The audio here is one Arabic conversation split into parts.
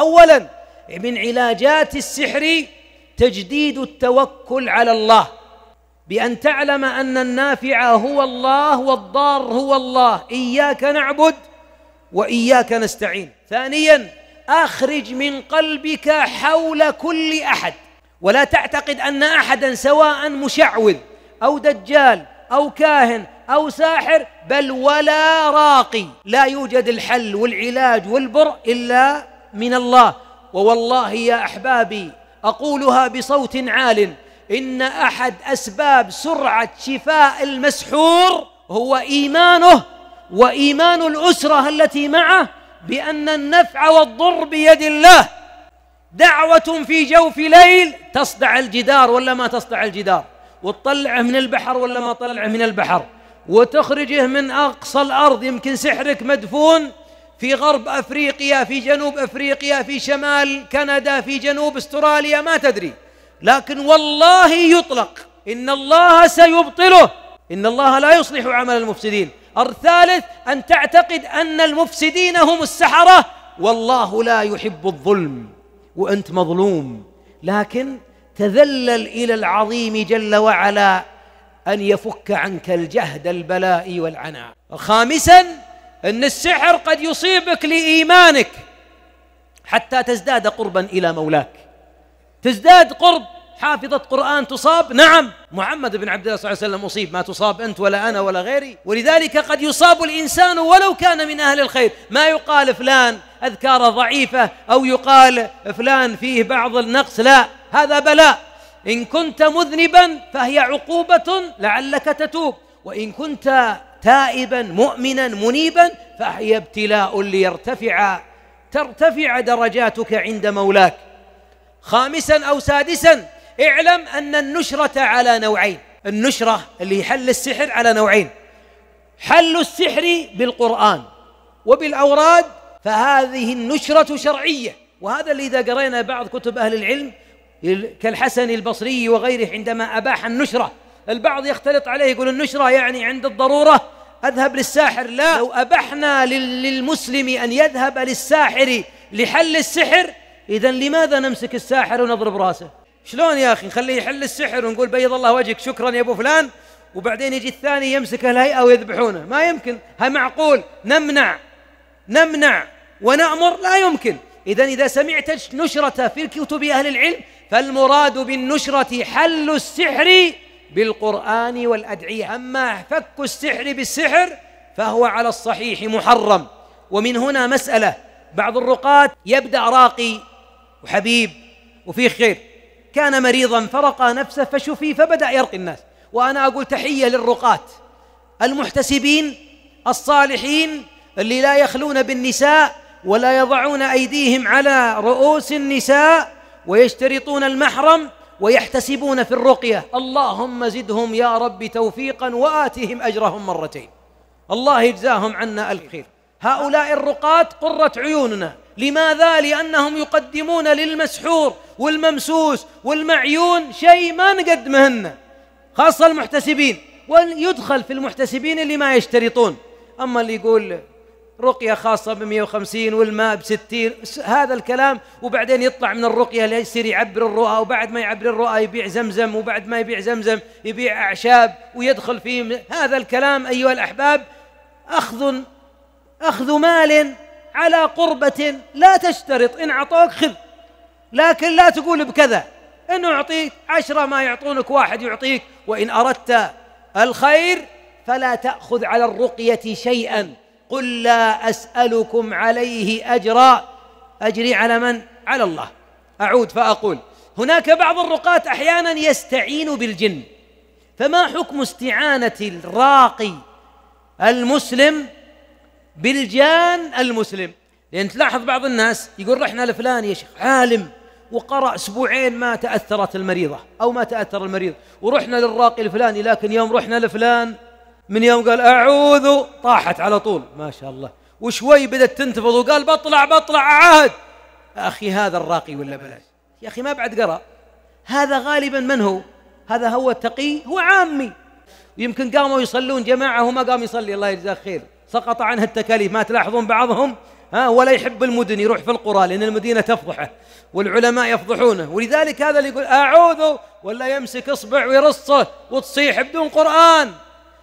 أولا من علاجات السحر تجديد التوكل على الله بأن تعلم أن النافع هو الله والضار هو الله إياك نعبد وإياك نستعين ثانيا أخرج من قلبك حول كل أحد ولا تعتقد أن أحدا سواء مشعوذ أو دجال أو كاهن أو ساحر بل ولا راقي لا يوجد الحل والعلاج والبر إلا من الله ووالله يا احبابي اقولها بصوت عال ان احد اسباب سرعه شفاء المسحور هو ايمانه وايمان الاسره التي معه بان النفع والضر بيد الله دعوه في جوف ليل تصدع الجدار ولا ما تصدع الجدار وتطلعه من البحر ولا ما طلعه من البحر وتخرجه من اقصى الارض يمكن سحرك مدفون في غرب أفريقيا في جنوب أفريقيا في شمال كندا في جنوب استراليا ما تدري لكن والله يطلق إن الله سيبطله إن الله لا يصلح عمل المفسدين الثالث أن تعتقد أن المفسدين هم السحرة والله لا يحب الظلم وأنت مظلوم لكن تذلل إلى العظيم جل وعلا أن يفك عنك الجهد البلاء والعناء خامساً أن السحر قد يصيبك لإيمانك حتى تزداد قربا إلى مولاك تزداد قرب حافظة قرآن تصاب نعم محمد بن عبد الله صلى الله عليه وسلم أصيب ما تصاب أنت ولا أنا ولا غيري ولذلك قد يصاب الإنسان ولو كان من أهل الخير ما يقال فلان أذكاره ضعيفة أو يقال فلان فيه بعض النقص لا هذا بلاء إن كنت مذنبا فهي عقوبة لعلك تتوب وإن كنت تائبا مؤمنا منيبا فهي ابتلاء ليرتفع ترتفع درجاتك عند مولاك خامسا او سادسا اعلم ان النشره على نوعين النشره اللي حل السحر على نوعين حل السحر بالقران وبالاوراد فهذه النشره شرعيه وهذا اللي اذا قرينا بعض كتب اهل العلم كالحسن البصري وغيره عندما اباح النشره البعض يختلط عليه يقول النشره يعني عند الضروره أذهب للساحر لا لو أبحنا للمسلم أن يذهب للساحر لحل السحر إذا لماذا نمسك الساحر ونضرب راسه شلون يا أخي نخليه يحل السحر ونقول بيض الله وجهك شكرا يا أبو فلان وبعدين يجي الثاني يمسك الهيئة ويذبحونه ما يمكن ها معقول نمنع نمنع ونأمر لا يمكن إذا إذا سمعت نشرة في كتب أهل العلم فالمراد بالنشرة حل السحر بالقرآن والأدعية أما فك السحر بالسحر فهو على الصحيح محرم ومن هنا مسألة بعض الرقاة يبدأ راقي وحبيب وفي خير كان مريضا فرقى نفسه فشفي فبدأ يرقي الناس وأنا أقول تحية للرقاة المحتسبين الصالحين اللي لا يخلون بالنساء ولا يضعون أيديهم على رؤوس النساء ويشترطون المحرم ويحتسبون في الرقيه اللهم زدهم يا رب توفيقا واتهم اجرهم مرتين الله يجزاهم عنا الخير هؤلاء الرقاة قرة عيوننا لماذا؟ لأنهم يقدمون للمسحور والممسوس والمعيون شيء ما نقدمه لنا خاصة المحتسبين ويدخل في المحتسبين اللي ما يشترطون أما اللي يقول رقية خاصة ب 150 والماء ب 60 هذا الكلام وبعدين يطلع من الرقية ليصير يعبر الرؤى وبعد ما يعبر الرؤى يبيع زمزم وبعد ما يبيع زمزم يبيع أعشاب ويدخل فيه هذا الكلام أيها الأحباب أخذ أخذ مال على قربة لا تشترط إن أعطوك خذ لكن لا تقول بكذا إن أعطيك عشرة ما يعطونك واحد يعطيك وإن أردت الخير فلا تأخذ على الرقية شيئا قل لا أسألكم عليه أجرا أجري على من؟ على الله أعود فأقول هناك بعض الرقاة أحيانا يستعين بالجن فما حكم استعانة الراقي المسلم بالجان المسلم لأن تلاحظ بعض الناس يقول رحنا لفلان يا شيخ عالم وقرأ أسبوعين ما تأثرت المريضة أو ما تأثر المريض ورحنا للراقي الفلاني لكن يوم رحنا لفلان من يوم قال أعوذ طاحت على طول ما شاء الله وشوي بدأت تنتفض وقال بطلع بطلع عهد أخي هذا الراقي ولا بلاش يا أخي ما بعد قرأ هذا غالبا من هو هذا هو التقي هو عامي يمكن قاموا يصلون جماعة وما قام يصلي الله يجزاه خير سقط عنها التكاليف ما تلاحظون بعضهم ها ولا يحب المدن يروح في القرى لأن المدينة تفضحه والعلماء يفضحونه ولذلك هذا اللي يقول أعوذ ولا يمسك إصبع ويرصه وتصيح بدون قرآن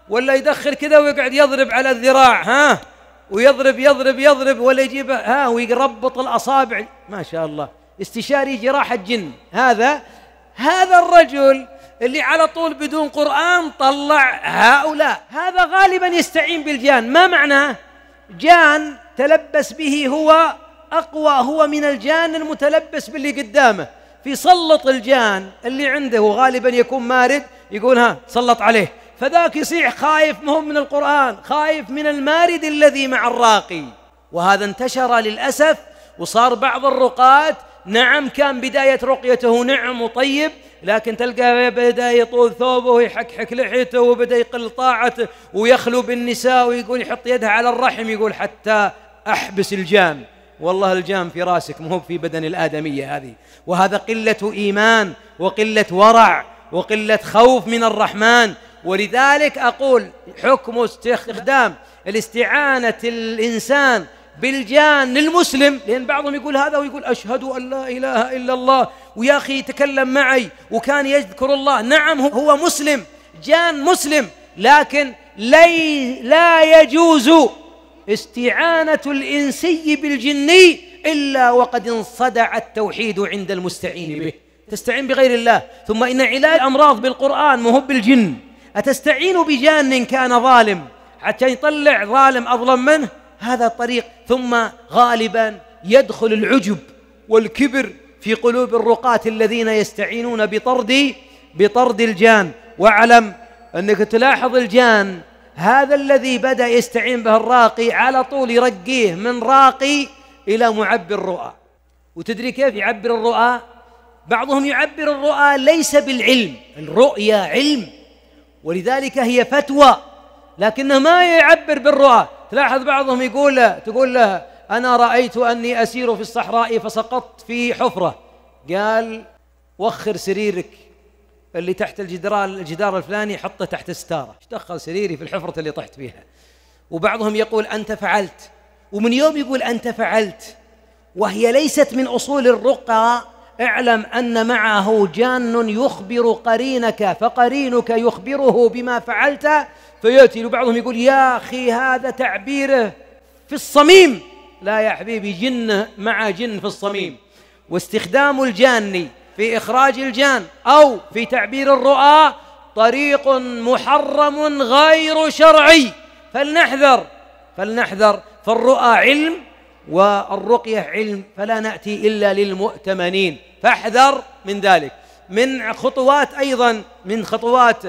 ولا يدخل كذا ويقعد يضرب على الذراع ها ويضرب يضرب يضرب ولا يجيب ها ويربط الاصابع ما شاء الله استشاري جراحه جن هذا هذا الرجل اللي على طول بدون قران طلع هؤلاء هذا غالبا يستعين بالجان ما معناه جان تلبس به هو اقوى هو من الجان المتلبس باللي قدامه فيسلط الجان اللي عنده غالبا يكون مارد يقول ها سلط عليه فذاك يصيح خايف مهم من القرآن خايف من المارد الذي مع الراقي وهذا انتشر للأسف وصار بعض الرقاة نعم كان بداية رقيته نعم وطيب لكن تلقى بدأ يطول ثوبه ويحكحك لحيته وبدأ يقل طاعته ويخلو بالنساء ويقول يحط يدها على الرحم يقول حتى أحبس الجام والله الجام في راسك مو في بدن الآدمية هذه وهذا قلة إيمان وقلة ورع وقلة خوف من الرحمن ولذلك أقول حكم استخدام الاستعانة الإنسان بالجان للمسلم لأن بعضهم يقول هذا ويقول أشهد أن لا إله إلا الله ويا أخي يتكلم معي وكان يذكر الله نعم هو مسلم جان مسلم لكن لي لا يجوز استعانة الإنسي بالجني إلا وقد انصدع التوحيد عند المستعين به تستعين بغير الله ثم إن علاج الأمراض بالقرآن مهب بالجن أتستعين بجان كان ظالم حتى يطلع ظالم أظلم منه هذا الطريق ثم غالبا يدخل العجب والكبر في قلوب الرقاة الذين يستعينون بطرد بطرد الجان واعلم أنك تلاحظ الجان هذا الذي بدأ يستعين به الراقي على طول يرقيه من راقي إلى معبر رؤى وتدري كيف يعبر الرؤى بعضهم يعبر الرؤى ليس بالعلم الرؤيا علم ولذلك هي فتوى لكنه ما يعبر بالرؤى تلاحظ بعضهم يقول له تقول له أنا رأيت أني أسير في الصحراء فسقطت في حفرة قال وخر سريرك اللي تحت الجدار الجدار الفلاني حطه تحت ستارة دخل سريري في الحفرة اللي طحت فيها وبعضهم يقول أنت فعلت ومن يوم يقول أنت فعلت وهي ليست من أصول الرقى اعلم أن معه جان يخبر قرينك فقرينك يخبره بما فعلت فيأتي لبعضهم يقول يا أخي هذا تعبيره في الصميم لا يا حبيبي جن مع جن في الصميم واستخدام الجان في إخراج الجان أو في تعبير الرؤى طريق محرم غير شرعي فلنحذر فلنحذر فالرؤى علم والرقية علم فلا نأتي إلا للمؤتمنين فاحذر من ذلك من خطوات أيضا من خطوات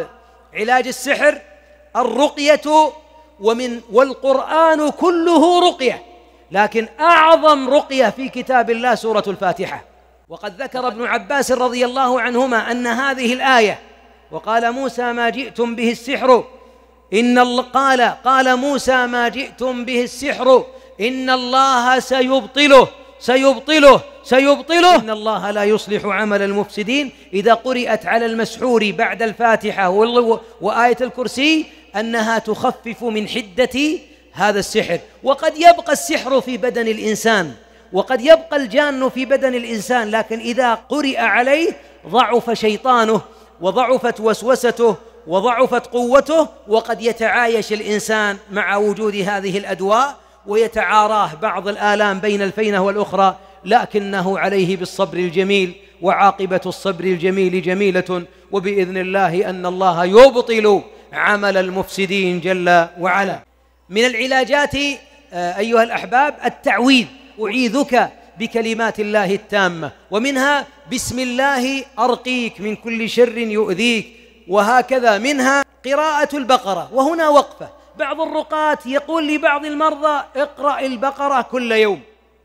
علاج السحر الرقية ومن والقرآن كله رقية لكن أعظم رقية في كتاب الله سورة الفاتحة وقد ذكر ابن عباس رضي الله عنهما أن هذه الآية وقال موسى ما جئتم به السحر إن قال قال موسى ما جئتم به السحر إن الله سيبطله سيبطله سيبطله إن الله لا يصلح عمل المفسدين إذا قرئت على المسحور بعد الفاتحة وآية الكرسي أنها تخفف من حدة هذا السحر وقد يبقى السحر في بدن الإنسان وقد يبقى الجان في بدن الإنسان لكن إذا قرئ عليه ضعف شيطانه وضعفت وسوسته وضعفت قوته وقد يتعايش الإنسان مع وجود هذه الأدواء ويتعاراه بعض الآلام بين الفينة والأخرى لكنه عليه بالصبر الجميل وعاقبة الصبر الجميل جميلة وبإذن الله أن الله يبطل عمل المفسدين جل وعلا من العلاجات آه، أيها الأحباب التعويذ أعيذك بكلمات الله التامة ومنها بسم الله أرقيك من كل شر يؤذيك وهكذا منها قراءة البقرة وهنا وقفة بعض الرقاة يقول لبعض المرضى اقرأ البقرة كل يوم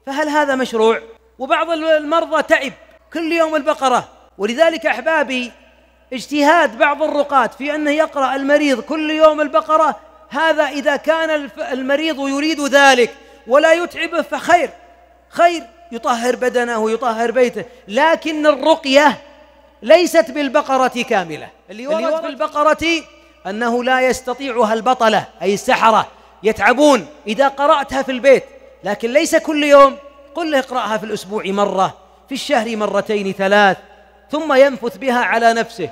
فهل هذا مشروع؟ وبعض المرضى تعب كل يوم البقرة ولذلك أحبابي اجتهاد بعض الرقاة في أنه يقرأ المريض كل يوم البقرة هذا إذا كان المريض يريد ذلك ولا يتعبه فخير خير يطهر بدنه ويطهر بيته لكن الرقية ليست بالبقرة كاملة اللي ورد, اللي ورد بالبقرة أنه لا يستطيعها البطلة أي السحرة يتعبون إذا قرأتها في البيت لكن ليس كل يوم قل له اقرأها في الأسبوع مرة في الشهر مرتين ثلاث ثم ينفث بها على نفسه